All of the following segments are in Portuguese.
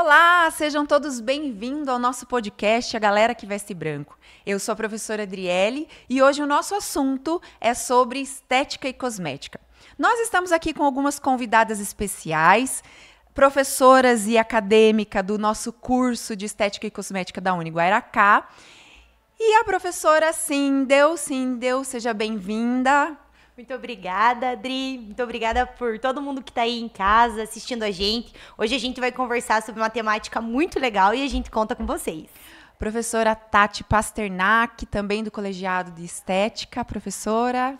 Olá, sejam todos bem-vindos ao nosso podcast A Galera que Veste Branco. Eu sou a professora Adriele e hoje o nosso assunto é sobre estética e cosmética. Nós estamos aqui com algumas convidadas especiais, professoras e acadêmica do nosso curso de estética e cosmética da Uniguairacá. E a professora Sindel, Sindel, seja bem-vinda. Muito obrigada, Adri. Muito obrigada por todo mundo que está aí em casa assistindo a gente. Hoje a gente vai conversar sobre uma temática muito legal e a gente conta com vocês. Professora Tati Pasternak, também do Colegiado de Estética. Professora.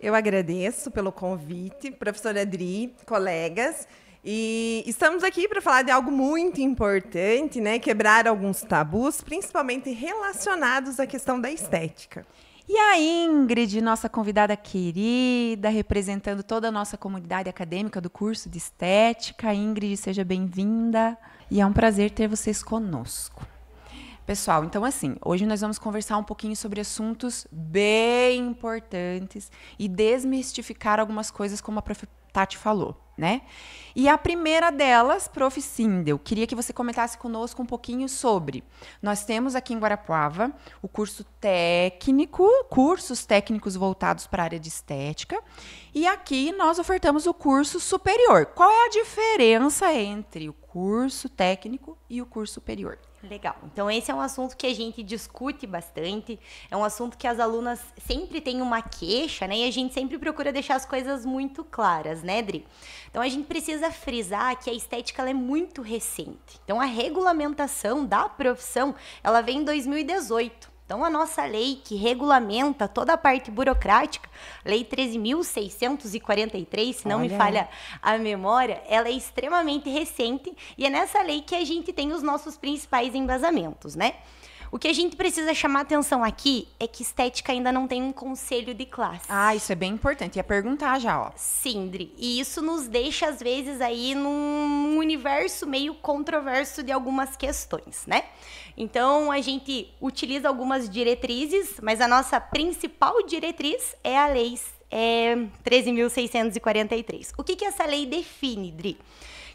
Eu agradeço pelo convite, professora Adri, colegas. E estamos aqui para falar de algo muito importante, né? Quebrar alguns tabus, principalmente relacionados à questão da estética. E a Ingrid, nossa convidada querida, representando toda a nossa comunidade acadêmica do curso de estética. Ingrid, seja bem-vinda e é um prazer ter vocês conosco. Pessoal, então assim, hoje nós vamos conversar um pouquinho sobre assuntos bem importantes e desmistificar algumas coisas como a prof. Tati falou né? E a primeira delas, Prof. Sindel, queria que você comentasse conosco um pouquinho sobre. Nós temos aqui em Guarapuava o curso técnico, cursos técnicos voltados para a área de estética, e aqui nós ofertamos o curso superior. Qual é a diferença entre o curso técnico e o curso superior? Legal. Então, esse é um assunto que a gente discute bastante. É um assunto que as alunas sempre têm uma queixa, né? E a gente sempre procura deixar as coisas muito claras, né, Dri? Então, a gente precisa frisar que a estética é muito recente. Então, a regulamentação da profissão, ela vem em 2018. Então, a nossa lei que regulamenta toda a parte burocrática, Lei 13.643, se não me falha a memória, ela é extremamente recente e é nessa lei que a gente tem os nossos principais embasamentos, né? O que a gente precisa chamar atenção aqui é que estética ainda não tem um conselho de classe. Ah, isso é bem importante. Ia perguntar já, ó. Sindri. E isso nos deixa, às vezes, aí num universo meio controverso de algumas questões, né? Então, a gente utiliza algumas diretrizes, mas a nossa principal diretriz é a lei é, 13.643. O que, que essa lei define, Dri?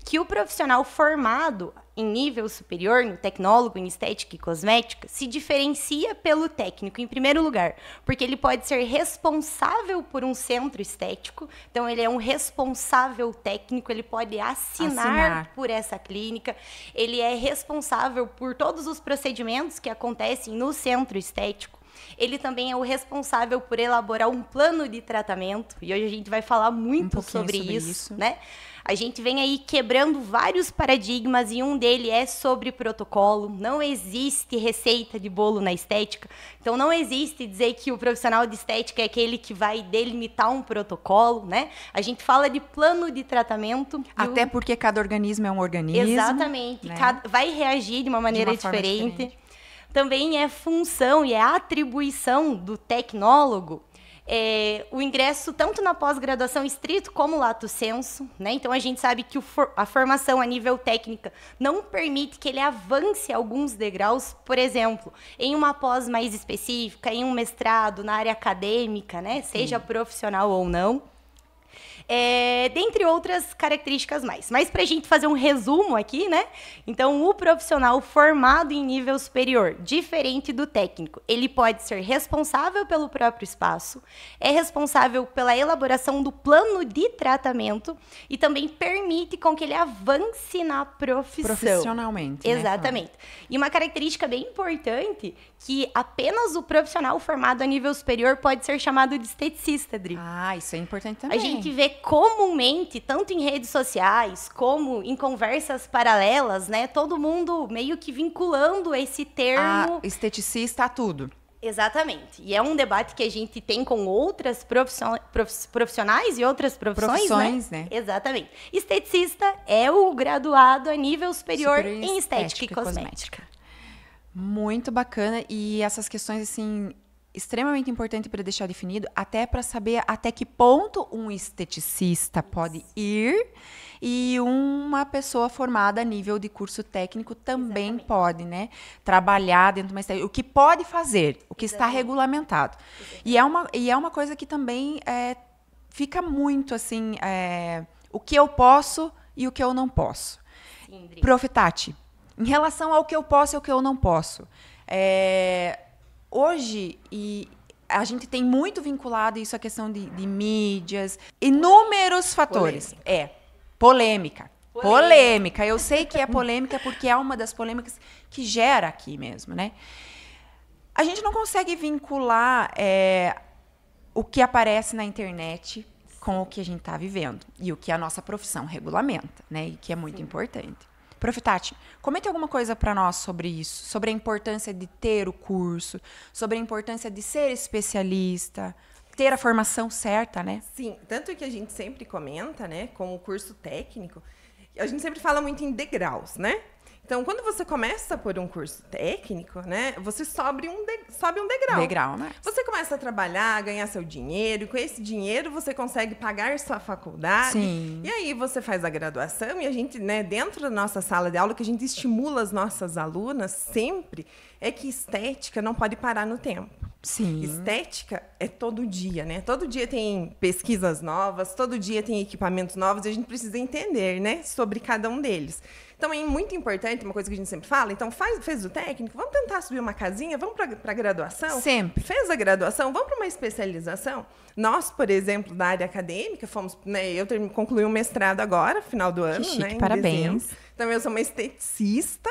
que o profissional formado em nível superior, no tecnólogo em estética e cosmética, se diferencia pelo técnico, em primeiro lugar, porque ele pode ser responsável por um centro estético, então ele é um responsável técnico, ele pode assinar, assinar. por essa clínica, ele é responsável por todos os procedimentos que acontecem no centro estético. Ele também é o responsável por elaborar um plano de tratamento, e hoje a gente vai falar muito um sobre, sobre, isso, isso. né? A gente vem aí quebrando vários paradigmas e um dele é sobre protocolo. Não existe receita de bolo na estética. Então não existe dizer que o profissional de estética é aquele que vai delimitar um protocolo, né? A gente fala de plano de tratamento. Até porque cada organismo é um organismo. Exatamente. Né? Cada... Vai reagir de uma maneira de uma diferente. diferente. Também é função e é atribuição do tecnólogo é, o ingresso tanto na pós-graduação estrito como lato senso, né? Então a gente sabe que for, a formação a nível técnica não permite que ele avance alguns degraus, por exemplo, em uma pós mais específica, em um mestrado, na área acadêmica, né? Seja Sim. profissional ou não é, dentre outras características mais. Mas para a gente fazer um resumo aqui, né? Então, o profissional formado em nível superior, diferente do técnico, ele pode ser responsável pelo próprio espaço, é responsável pela elaboração do plano de tratamento e também permite com que ele avance na profissão. Profissionalmente. Né? Exatamente. Né? E uma característica bem importante que apenas o profissional formado a nível superior pode ser chamado de esteticista, Dri. Ah, isso é importante também. A gente vê comumente, tanto em redes sociais como em conversas paralelas, né? Todo mundo meio que vinculando esse termo. A esteticista a tudo. Exatamente. E é um debate que a gente tem com outras profissionais e outras profissões, né? profissões né? né? Exatamente. Esteticista é o graduado a nível superior, superior em estética, estética e cosmética. cosmética. Muito bacana. E essas questões, assim, extremamente importante para deixar definido, até para saber até que ponto um esteticista pode ir e uma pessoa formada a nível de curso técnico também Exatamente. pode, né? Trabalhar dentro de uma estética, o que pode fazer, o que Exatamente. está regulamentado. E é, uma, e é uma coisa que também é, fica muito assim, é, o que eu posso e o que eu não posso. Sim, Profitati, em relação ao que eu posso e o que eu não posso, é, hoje, e a gente tem muito vinculado isso à questão de, de mídias, inúmeros fatores. Polêmica. É, polêmica. polêmica. Polêmica. Eu sei que é polêmica porque é uma das polêmicas que gera aqui mesmo, né? A gente não consegue vincular é, o que aparece na internet com o que a gente está vivendo e o que a nossa profissão regulamenta, né? E que é muito Sim. importante. Tati, comente alguma coisa para nós sobre isso, sobre a importância de ter o curso, sobre a importância de ser especialista, ter a formação certa, né? Sim, tanto que a gente sempre comenta, né, com o curso técnico, a gente sempre fala muito em degraus, né? Então, quando você começa por um curso técnico, né, você sobe um, de, sobe um degrau. Degrau, né? Você começa a trabalhar, ganhar seu dinheiro, e com esse dinheiro você consegue pagar sua faculdade. Sim. E aí você faz a graduação e a gente, né, dentro da nossa sala de aula, que a gente estimula as nossas alunas sempre, é que estética não pode parar no tempo. Sim. Estética é todo dia, né? Todo dia tem pesquisas novas, todo dia tem equipamentos novos e a gente precisa entender, né, sobre cada um deles. Então é muito importante, uma coisa que a gente sempre fala, então faz, fez o técnico, vamos tentar subir uma casinha, vamos para a graduação. Sempre. Fez a graduação, vamos para uma especialização. Nós, por exemplo, da área acadêmica, fomos, né, eu concluí um mestrado agora, final do ano, que chique, né? Parabéns. Dezembro. Então eu sou uma esteticista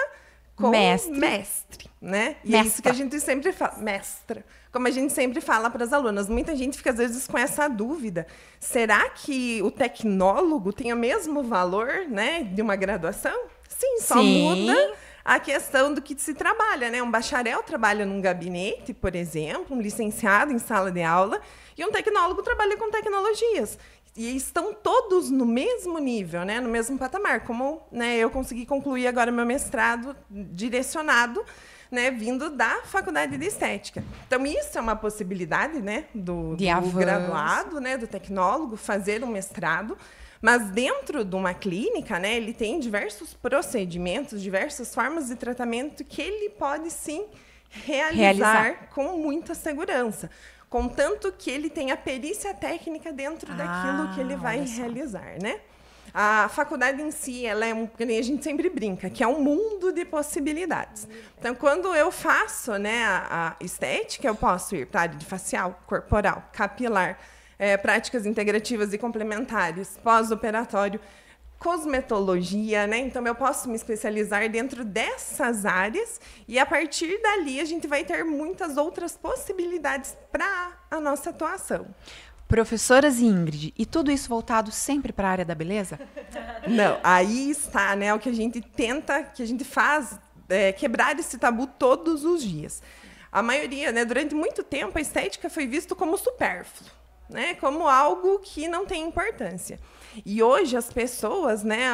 com mestre. mestre né? E mestra. é isso que a gente sempre fala, mestra. Como a gente sempre fala para as alunas, muita gente fica às vezes com essa dúvida: será que o tecnólogo tem o mesmo valor, né, de uma graduação? Sim, só Sim. muda a questão do que se trabalha, né? Um bacharel trabalha num gabinete, por exemplo, um licenciado em sala de aula, e um tecnólogo trabalha com tecnologias e estão todos no mesmo nível, né? no mesmo patamar. Como né, eu consegui concluir agora meu mestrado direcionado né, vindo da faculdade de estética. Então, isso é uma possibilidade, né, do, do graduado, né, do tecnólogo fazer um mestrado, mas dentro de uma clínica, né, ele tem diversos procedimentos, diversas formas de tratamento que ele pode sim realizar, realizar. com muita segurança. Contanto que ele tenha perícia técnica dentro ah, daquilo que ele ah, vai realizar, né? A faculdade em si, ela é um, a gente sempre brinca, que é um mundo de possibilidades. Então, quando eu faço né, a, a estética, eu posso ir para a área de facial, corporal, capilar, é, práticas integrativas e complementares, pós-operatório, cosmetologia, né? Então eu posso me especializar dentro dessas áreas e a partir dali a gente vai ter muitas outras possibilidades para a nossa atuação professoras e Ingrid, e tudo isso voltado sempre para a área da beleza? Não, aí está, né? O que a gente tenta, que a gente faz, é, quebrar esse tabu todos os dias. A maioria, né? Durante muito tempo, a estética foi vista como supérfluo, né? Como algo que não tem importância. E hoje as pessoas, né,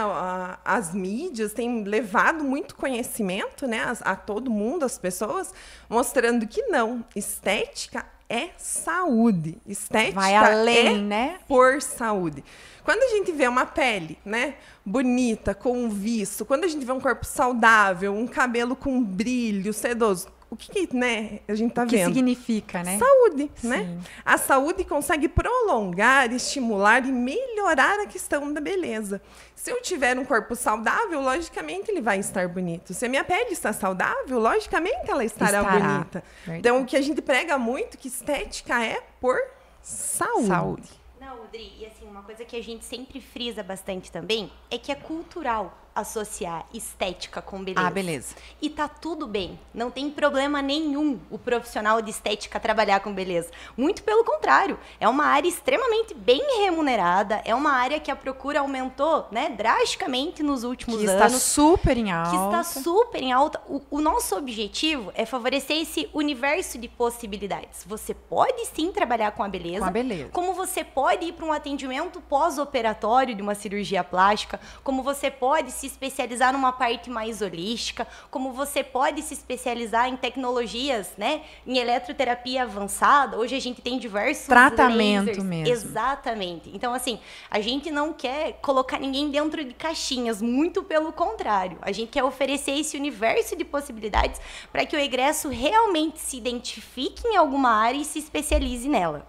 as mídias têm levado muito conhecimento, né, a, a todo mundo, as pessoas, mostrando que não, estética é saúde. Estética Vai é além, é né? por saúde. Quando a gente vê uma pele, né, bonita, com um viço, quando a gente vê um corpo saudável, um cabelo com brilho, sedoso, o que, que né, a gente está vendo? O que significa, né? Saúde, né? Sim. né? A saúde consegue prolongar, estimular e melhorar a questão da beleza. Se eu tiver um corpo saudável, logicamente ele vai estar bonito. Se a minha pele está saudável, logicamente ela estará, estará. bonita. Verdade. Então, o que a gente prega muito é que estética é por saúde. Saúde. Não, Udri, e assim, uma coisa que a gente sempre frisa bastante também é que é cultural associar estética com beleza. Ah, beleza. E tá tudo bem. Não tem problema nenhum o profissional de estética trabalhar com beleza. Muito pelo contrário, é uma área extremamente bem remunerada, é uma área que a procura aumentou, né, drasticamente nos últimos que anos. Que está super em alta. Que está super em alta. O, o nosso objetivo é favorecer esse universo de possibilidades. Você pode sim trabalhar com a beleza. Com a beleza. Como você pode ir para um atendimento pós-operatório de uma cirurgia plástica, como você pode se se especializar numa parte mais holística, como você pode se especializar em tecnologias, né? Em eletroterapia avançada. Hoje a gente tem diversos tratamento lasers. mesmo. Exatamente. Então assim, a gente não quer colocar ninguém dentro de caixinhas, muito pelo contrário. A gente quer oferecer esse universo de possibilidades para que o egresso realmente se identifique em alguma área e se especialize nela.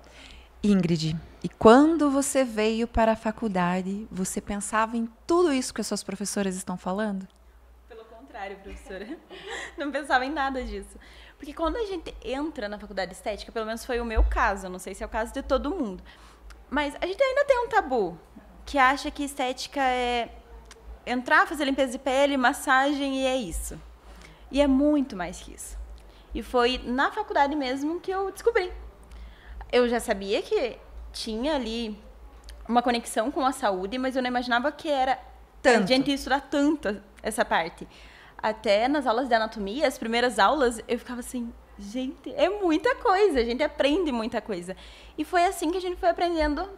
Ingrid, e quando você veio para a faculdade, você pensava em tudo isso que as suas professoras estão falando? Pelo contrário, professora. não pensava em nada disso. Porque quando a gente entra na faculdade de estética, pelo menos foi o meu caso, não sei se é o caso de todo mundo, mas a gente ainda tem um tabu que acha que estética é entrar, fazer limpeza de pele, massagem e é isso. E é muito mais que isso. E foi na faculdade mesmo que eu descobri eu já sabia que tinha ali uma conexão com a saúde, mas eu não imaginava que era tanto. a gente estudar tanto essa parte. Até nas aulas de anatomia, as primeiras aulas, eu ficava assim, gente, é muita coisa, a gente aprende muita coisa. E foi assim que a gente foi aprendendo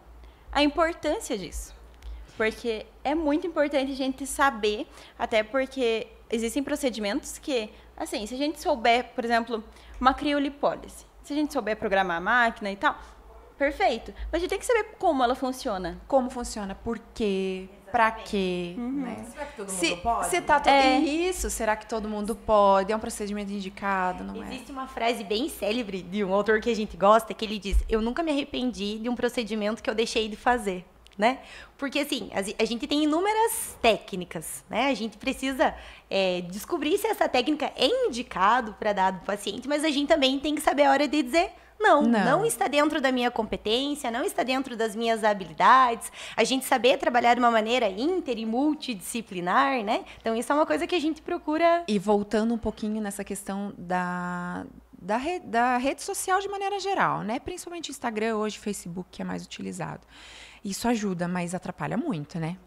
a importância disso. Porque é muito importante a gente saber, até porque existem procedimentos que, assim, se a gente souber, por exemplo, uma criolipólise, se a gente souber programar a máquina e tal, perfeito. Mas a gente tem que saber como ela funciona. Como funciona, por quê, para quê. Uhum. Né? Será que todo mundo se, pode? Se tá é. isso, será que todo mundo pode? É um procedimento indicado, não Existe é? Existe uma frase bem célebre de um autor que a gente gosta, que ele diz, eu nunca me arrependi de um procedimento que eu deixei de fazer né? Porque assim, a gente tem inúmeras técnicas, né? A gente precisa é, descobrir se essa técnica é indicado para dado paciente, mas a gente também tem que saber a hora de dizer não, não, não, está dentro da minha competência, não está dentro das minhas habilidades. A gente saber trabalhar de uma maneira inter e multidisciplinar, né? Então isso é uma coisa que a gente procura. E voltando um pouquinho nessa questão da da, re, da rede social de maneira geral, né? Principalmente Instagram hoje, Facebook que é mais utilizado. Isso ajuda, mas atrapalha muito, né?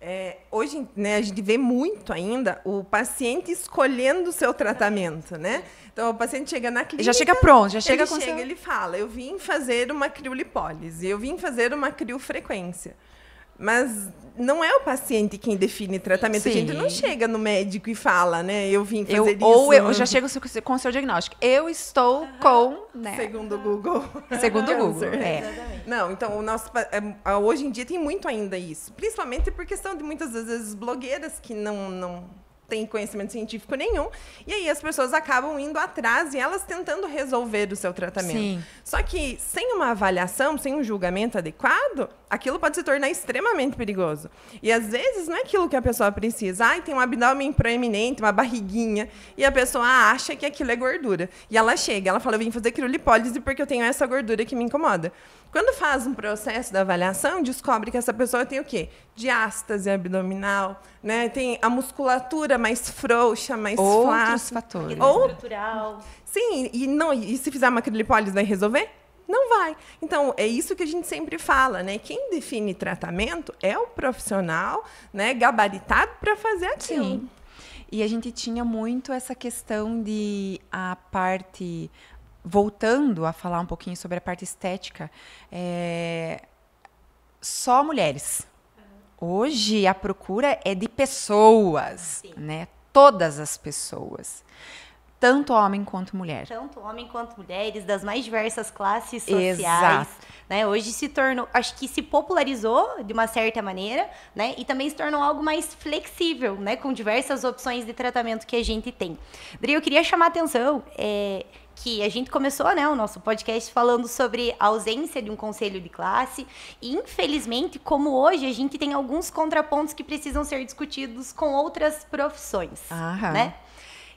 É, hoje né, a gente vê muito ainda o paciente escolhendo o seu tratamento, né? Então o paciente chega na clínica. Já chega pronto, já chega ele com chega, seu... ele fala: eu vim fazer uma criolipólise, eu vim fazer uma criofrequência. Mas não é o paciente quem define tratamento. Sim. A gente não chega no médico e fala, né? Eu vim fazer eu, isso. Ou eu já chego com o seu diagnóstico. Eu estou com. Né? Segundo o Google. Segundo o Google. É. Não, então o nosso. É, hoje em dia tem muito ainda isso. Principalmente por questão de muitas vezes blogueiras que não. não tem conhecimento científico nenhum, e aí as pessoas acabam indo atrás e elas tentando resolver o seu tratamento. Sim. Só que sem uma avaliação, sem um julgamento adequado, aquilo pode se tornar extremamente perigoso. E às vezes não é aquilo que a pessoa precisa. Ai, tem um abdômen proeminente, uma barriguinha, e a pessoa acha que aquilo é gordura. E ela chega, ela fala: "Eu vim fazer criolipólise porque eu tenho essa gordura que me incomoda". Quando faz um processo da avaliação, descobre que essa pessoa tem o quê? Diástase abdominal, né? Tem a musculatura mais frouxa, mais Outros flácida. fatores. Ou... Estrutural. Sim, e não, e se fizer uma acrilipólise vai resolver? Não vai. Então, é isso que a gente sempre fala, né? Quem define tratamento é o profissional, né, gabaritado para fazer aquilo. Sim. E a gente tinha muito essa questão de a parte voltando a falar um pouquinho sobre a parte estética, é... só mulheres. Hoje a procura é de pessoas, Sim. né? Todas as pessoas tanto homem quanto mulher. Tanto homem quanto mulheres, das mais diversas classes sociais. Exato. Né? Hoje se tornou, acho que se popularizou de uma certa maneira, né? E também se tornou algo mais flexível, né? Com diversas opções de tratamento que a gente tem. Dri, eu queria chamar a atenção. É que a gente começou né, o nosso podcast falando sobre a ausência de um conselho de classe. E, infelizmente, como hoje, a gente tem alguns contrapontos que precisam ser discutidos com outras profissões. Aham. Né?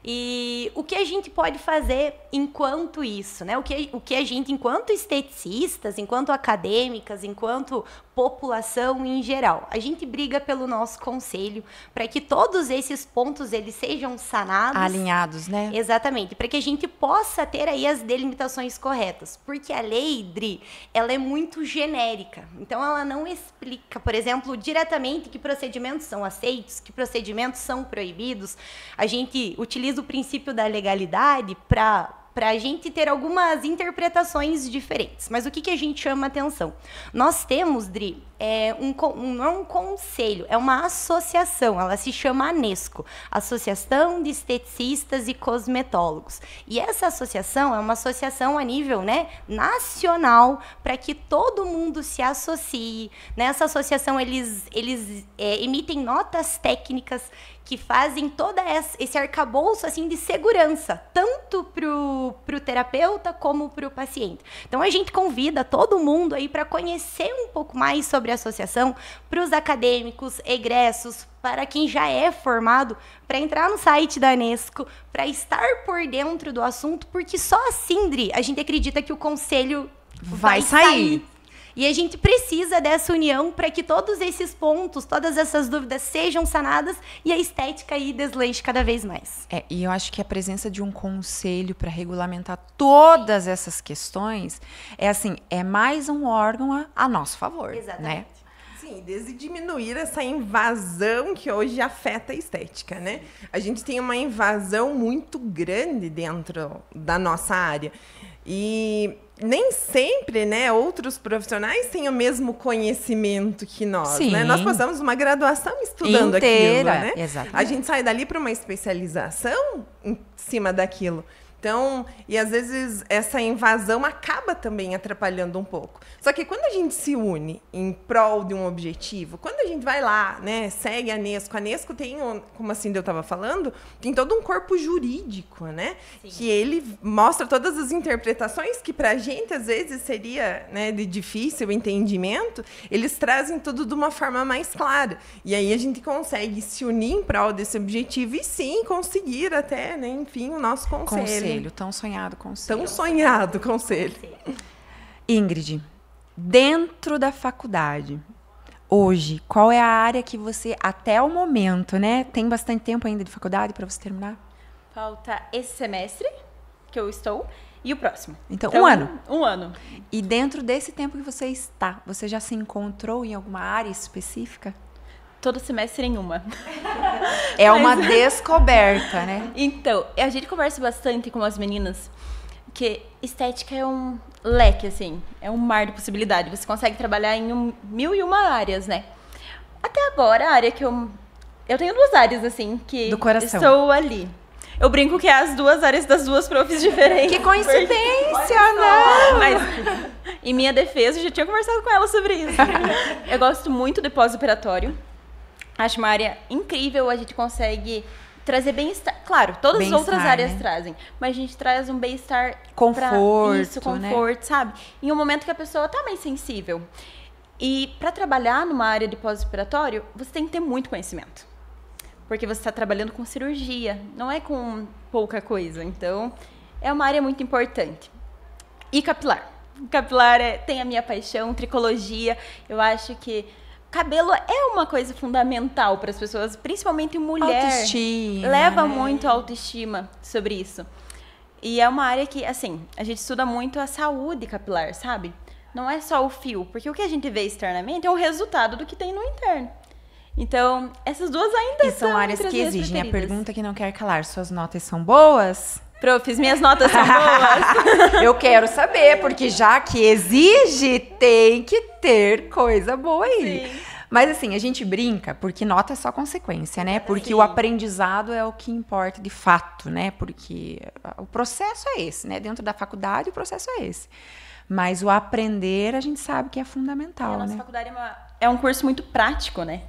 E o que a gente pode fazer enquanto isso, né? O que, o que a gente, enquanto esteticistas, enquanto acadêmicas, enquanto população em geral. A gente briga pelo nosso conselho para que todos esses pontos eles sejam sanados, alinhados, né? Exatamente, para que a gente possa ter aí as delimitações corretas, porque a lei Dri, ela é muito genérica. Então ela não explica, por exemplo, diretamente que procedimentos são aceitos, que procedimentos são proibidos. A gente utiliza o princípio da legalidade para para a gente ter algumas interpretações diferentes. Mas o que, que a gente chama atenção? Nós temos, Dri, é um, não é um conselho, é uma associação, ela se chama ANESCO, Associação de Esteticistas e Cosmetólogos. E essa associação é uma associação a nível né, nacional para que todo mundo se associe. Nessa associação, eles, eles é, emitem notas técnicas que fazem todo esse arcabouço assim, de segurança, tanto tanto para o terapeuta como para o paciente. Então a gente convida todo mundo aí para conhecer um pouco mais sobre a associação, para os acadêmicos, egressos, para quem já é formado, para entrar no site da Anesco, para estar por dentro do assunto, porque só assim, Dri, a gente acredita que o conselho vai, vai sair. sair e a gente precisa dessa união para que todos esses pontos, todas essas dúvidas sejam sanadas e a estética aí desleixe cada vez mais. É, e eu acho que a presença de um conselho para regulamentar todas essas questões é assim, é mais um órgão a, a nosso favor, né? Exatamente. né? Sim, desde diminuir essa invasão que hoje afeta a estética, né? A gente tem uma invasão muito grande dentro da nossa área. E nem sempre, né, outros profissionais têm o mesmo conhecimento que nós, né? Sim. né? Nós passamos uma graduação estudando Inteira. aquilo, né? Exatamente. A gente sai dali para uma especialização em cima daquilo. Então, e às vezes essa invasão acaba também atrapalhando um pouco. Só que quando a gente se une em prol de um objetivo, quando a gente vai lá, né, segue a Nesco, a Nesco tem, como assim eu estava falando, tem todo um corpo jurídico, né, Sim. que ele mostra todas as interpretações que para a gente às vezes seria, né, de difícil entendimento, eles trazem tudo de uma forma mais clara. E aí a gente consegue se unir em prol desse objetivo e sim conseguir até, né, enfim, o nosso conselho. conselho conselho, tão sonhado conselho. Tão sonhado conselho. Ingrid, dentro da faculdade, hoje, qual é a área que você, até o momento, né? Tem bastante tempo ainda de faculdade para você terminar? Falta esse semestre que eu estou e o próximo. Então, então um ano. um ano. E dentro desse tempo que você está, você já se encontrou em alguma área específica? todo semestre em uma. É Mas... uma descoberta, né? Então, a gente conversa bastante com as meninas que estética é um leque, assim, é um mar de possibilidade. Você consegue trabalhar em um, mil e uma áreas, né? Até agora, a área que eu. Eu tenho duas áreas, assim, que Do coração. estou ali. Eu brinco que é as duas áreas das duas profs diferentes. Que coincidência, não! Mas, em minha defesa, eu já tinha conversado com ela sobre isso. eu gosto muito do pós-operatório. Acho uma área incrível, a gente consegue trazer bem-estar. Claro, todas bem as outras áreas né? trazem, mas a gente traz um bem-estar. Conforto. Pra isso, né? conforto, né? sabe? Em um momento que a pessoa tá mais sensível. E para trabalhar numa área de pós-operatório, você tem que ter muito conhecimento. Porque você está trabalhando com cirurgia, não é com pouca coisa. Então, é uma área muito importante. E capilar. Capilar é, tem a minha paixão, tricologia. Eu acho que cabelo é uma coisa fundamental para as pessoas, principalmente mulher. Autoestima. Leva né? muito a autoestima sobre isso. E é uma área que, assim, a gente estuda muito a saúde capilar, sabe? Não é só o fio, porque o que a gente vê externamente é o resultado do que tem no interno. Então, essas duas ainda e são áreas que exigem a pergunta que não quer calar. Suas notas são boas? Profs, minhas notas são boas. eu quero saber, porque já que exige, tem que ter coisa boa aí. Sim. Mas assim, a gente brinca porque nota é só consequência, né? Porque Sim. o aprendizado é o que importa de fato, né? Porque o processo é esse, né? Dentro da faculdade o processo é esse. Mas o aprender a gente sabe que é fundamental. E é, a nossa né? faculdade é, uma, é um curso muito prático, né?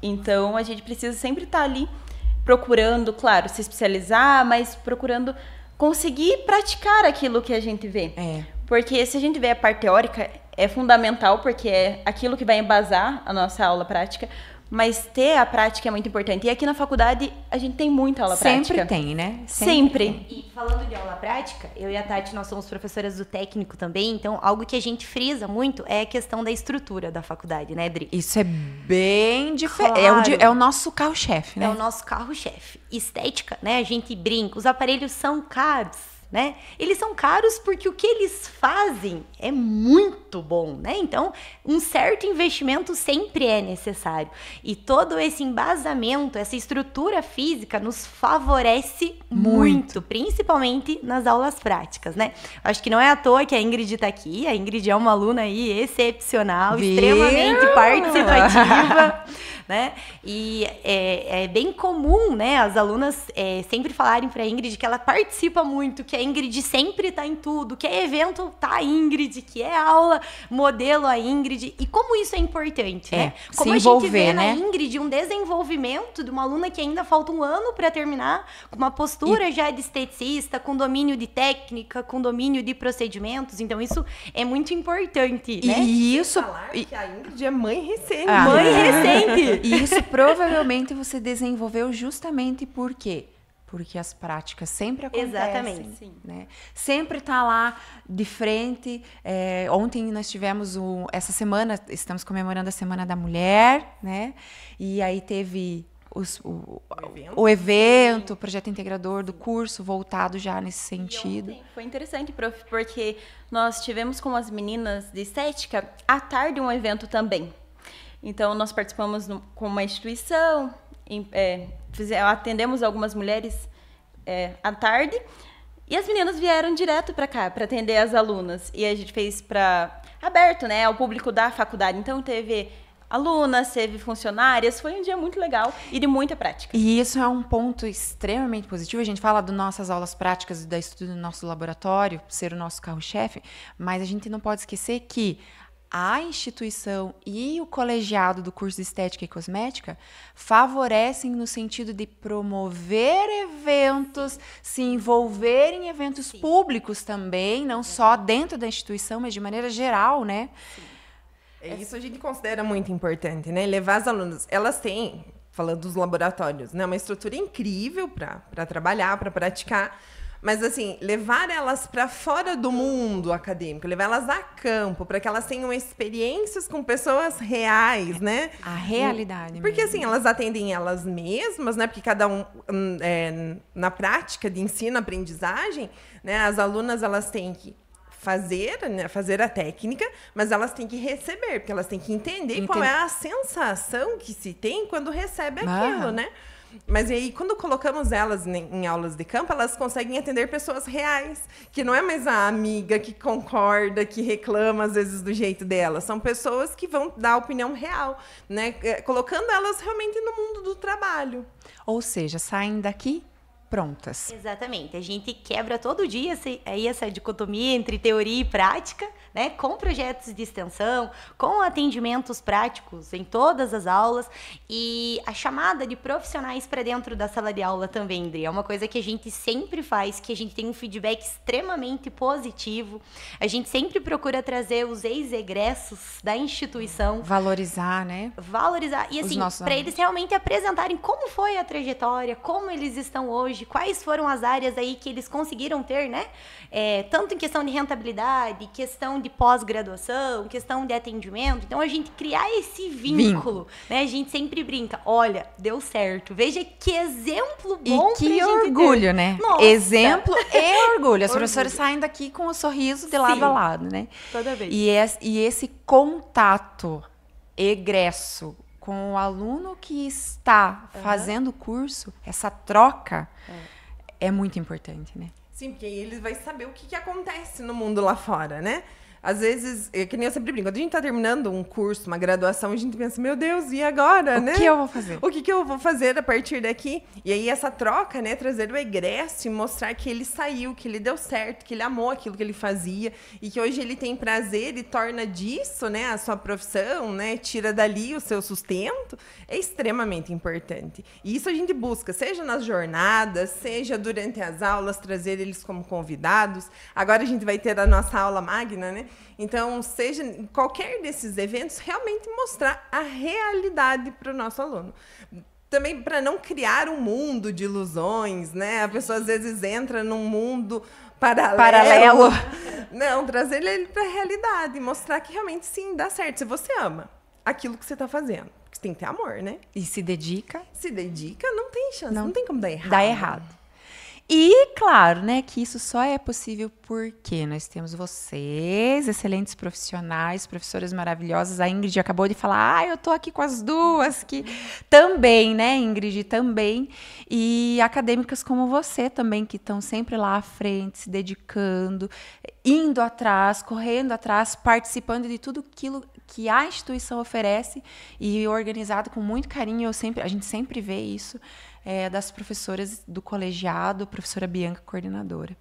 Então a gente precisa sempre estar tá ali procurando, claro, se especializar, mas procurando conseguir praticar aquilo que a gente vê. É. Porque se a gente vê a parte teórica, é fundamental, porque é aquilo que vai embasar a nossa aula prática. Mas ter a prática é muito importante. E aqui na faculdade a gente tem muita aula Sempre prática. Sempre tem, né? Sempre. Sempre. E falando de aula prática, eu e a Tati, nós somos professoras do técnico também, então algo que a gente frisa muito é a questão da estrutura da faculdade, né, Dri? Isso é bem diferente. É claro. É, é, o nosso carro-chefe, né? É o nosso carro-chefe. Estética, né? A gente brinca. Os aparelhos são caros né? Eles são caros porque o que eles fazem é muito bom, né? Então, um certo investimento sempre é necessário. E todo esse embasamento, essa estrutura física nos favorece muito, muito principalmente nas aulas práticas, né? Acho que não é à toa que a Ingrid está aqui. A Ingrid é uma aluna aí excepcional, Viu? extremamente participativa. né? E é, é bem comum, né, as alunas é, sempre falarem para a Ingrid que ela participa muito, que a Ingrid sempre está em tudo, que é evento, tá a Ingrid, que é aula, modelo a Ingrid. E como isso é importante, é, né? Como a gente vê né? na Ingrid um desenvolvimento de uma aluna que ainda falta um ano para terminar, com uma postura e... já de esteticista, com domínio de técnica, com domínio de procedimentos. Então, isso é muito importante, e né? isso... Falar e... que a Ingrid é mãe recente. Ah, mãe é. recente! E isso provavelmente você desenvolveu justamente por quê? Porque as práticas sempre acontecem. Exatamente. Sim. Né? Sempre está lá de frente. É, ontem nós tivemos essa semana, estamos comemorando a Semana da Mulher, né? E aí teve os, o, o, evento, o evento, o projeto integrador do curso voltado já nesse sentido. Ontem, foi interessante, prof, porque nós tivemos com as meninas de estética à tarde um evento também. Então, nós participamos no, com uma instituição, em, é, atendemos algumas mulheres é, à tarde, e as meninas vieram direto para cá, para atender as alunas. E a gente fez para aberto, né, ao público da faculdade. Então, teve alunas, teve funcionárias, foi um dia muito legal e de muita prática. E isso é um ponto extremamente positivo. A gente fala das nossas aulas práticas, da estudo do nosso laboratório, ser o nosso carro-chefe, mas a gente não pode esquecer que a instituição e o colegiado do curso de Estética e Cosmética favorecem no sentido de promover eventos, se envolver em eventos Sim. públicos também, não só dentro da instituição, mas de maneira geral, né? É, isso a gente considera muito importante, né? Levar as alunas. Elas têm, falando dos laboratórios, né? Uma estrutura incrível para trabalhar, para praticar. Mas assim, levar elas para fora do mundo acadêmico, levar elas a campo, para que elas tenham experiências com pessoas reais, né? A realidade. Porque assim, mesmo. assim, elas atendem elas mesmas, né? Porque cada um hum, é, na prática de ensino, aprendizagem, né? As alunas elas têm que fazer, né, fazer a técnica, mas elas têm que receber, porque elas têm que entender Entendi. qual é a sensação que se tem quando recebe aquilo, ah. né? Mas aí, quando colocamos elas em aulas de campo, elas conseguem atender pessoas reais, que não é mais a amiga que concorda, que reclama às vezes do jeito delas. São pessoas que vão dar opinião real, né? É, colocando elas realmente no mundo do trabalho. Ou seja, saem daqui prontas. Exatamente. A gente quebra todo dia essa, aí essa dicotomia entre teoria e prática né, com projetos de extensão, com atendimentos práticos em todas as aulas e a chamada de profissionais para dentro da sala de aula também, André, é uma coisa que a gente sempre faz, que a gente tem um feedback extremamente positivo. A gente sempre procura trazer os ex-egressos da instituição, valorizar, né? Valorizar e assim, para eles realmente apresentarem como foi a trajetória, como eles estão hoje, quais foram as áreas aí que eles conseguiram ter, né? É, tanto em questão de rentabilidade, questão de pós-graduação, questão de atendimento. Então a gente criar esse vínculo, né? A gente sempre brinca, olha, deu certo. Veja que exemplo bom e que orgulho, né? Nossa. Exemplo e orgulho. As orgulho. professoras saem daqui com o um sorriso de Sim. lado a lado, né? Toda vez. E esse, e esse contato egresso com o aluno que está uhum. fazendo o curso, essa troca é. é muito importante, né? Sim, porque aí ele vai saber o que, que acontece no mundo lá fora, né? às vezes, é que nem eu sempre brinco, quando a gente tá terminando um curso, uma graduação, a gente pensa, meu Deus, e agora, o né? O que eu vou fazer? O que, que eu vou fazer a partir daqui? E aí, essa troca, né? Trazer o egresso e mostrar que ele saiu, que ele deu certo, que ele amou aquilo que ele fazia e que hoje ele tem prazer e torna disso, né, a sua profissão, né? Tira dali o seu sustento, é extremamente importante. E isso a gente busca, seja nas jornadas, seja durante as aulas, trazer eles como convidados. Agora a gente vai ter a nossa aula magna, né? Então, seja em qualquer desses eventos, realmente mostrar a realidade para o nosso aluno também para não criar um mundo de ilusões, né? A pessoa às vezes entra num mundo paralelo. paralelo. Não, trazer ele para a realidade, mostrar que realmente sim, dá certo se você ama aquilo que você está fazendo. Porque você tem que ter amor, né? E se dedica? Se dedica, não tem chance, não, não tem como dar errado. Dá errado. E claro, né, que isso só é possível porque nós temos vocês, excelentes profissionais, professoras maravilhosas. A Ingrid acabou de falar: "Ah, eu tô aqui com as duas que também, né, Ingrid também, e acadêmicas como você também que estão sempre lá à frente, se dedicando, indo atrás, correndo atrás, participando de tudo aquilo que a instituição oferece e organizado com muito carinho. Eu sempre, a gente sempre vê isso é, das professoras do colegiado, professora Bianca, coordenadora.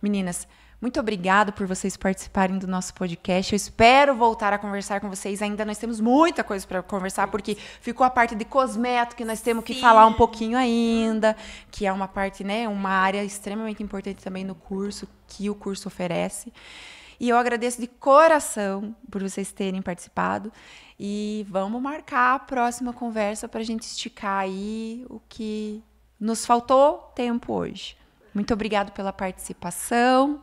Meninas, muito obrigada por vocês participarem do nosso podcast. Eu espero voltar a conversar com vocês. Ainda nós temos muita coisa para conversar, porque ficou a parte de cosmético que nós temos que Sim. falar um pouquinho ainda, que é uma parte, né, uma área extremamente importante também no curso, que o curso oferece. E eu agradeço de coração por vocês terem participado. E vamos marcar a próxima conversa para a gente esticar aí o que nos faltou tempo hoje. Muito obrigado pela participação.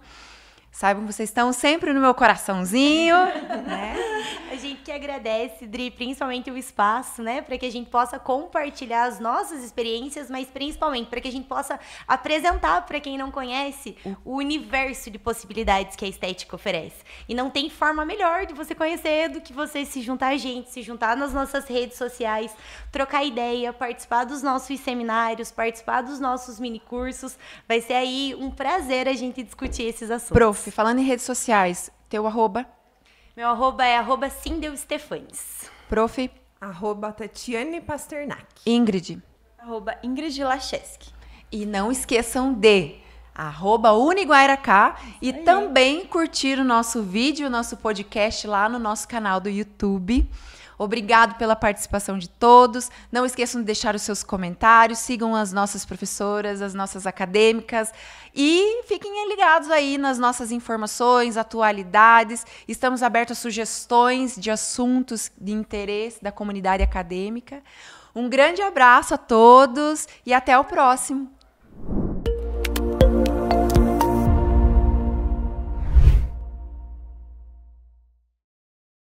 Saibam que vocês estão sempre no meu coraçãozinho, né? A gente que agradece, Dri, principalmente o espaço, né? Para que a gente possa compartilhar as nossas experiências, mas principalmente para que a gente possa apresentar para quem não conhece o universo de possibilidades que a estética oferece. E não tem forma melhor de você conhecer do que você se juntar a gente, se juntar nas nossas redes sociais, trocar ideia, participar dos nossos seminários, participar dos nossos minicursos. Vai ser aí um prazer a gente discutir esses assuntos. Sophie, falando em redes sociais, teu arroba? Meu arroba é arroba Stefans. Prof. Arroba Tatiane Pasternak. Ingrid. Arroba Ingrid Lacheschi. E não esqueçam de arroba Uniguairacá e também curtir o nosso vídeo, o nosso podcast lá no nosso canal do YouTube. Obrigado pela participação de todos. Não esqueçam de deixar os seus comentários, sigam as nossas professoras, as nossas acadêmicas e fiquem ligados aí nas nossas informações, atualidades. Estamos abertos a sugestões de assuntos de interesse da comunidade acadêmica. Um grande abraço a todos e até o próximo.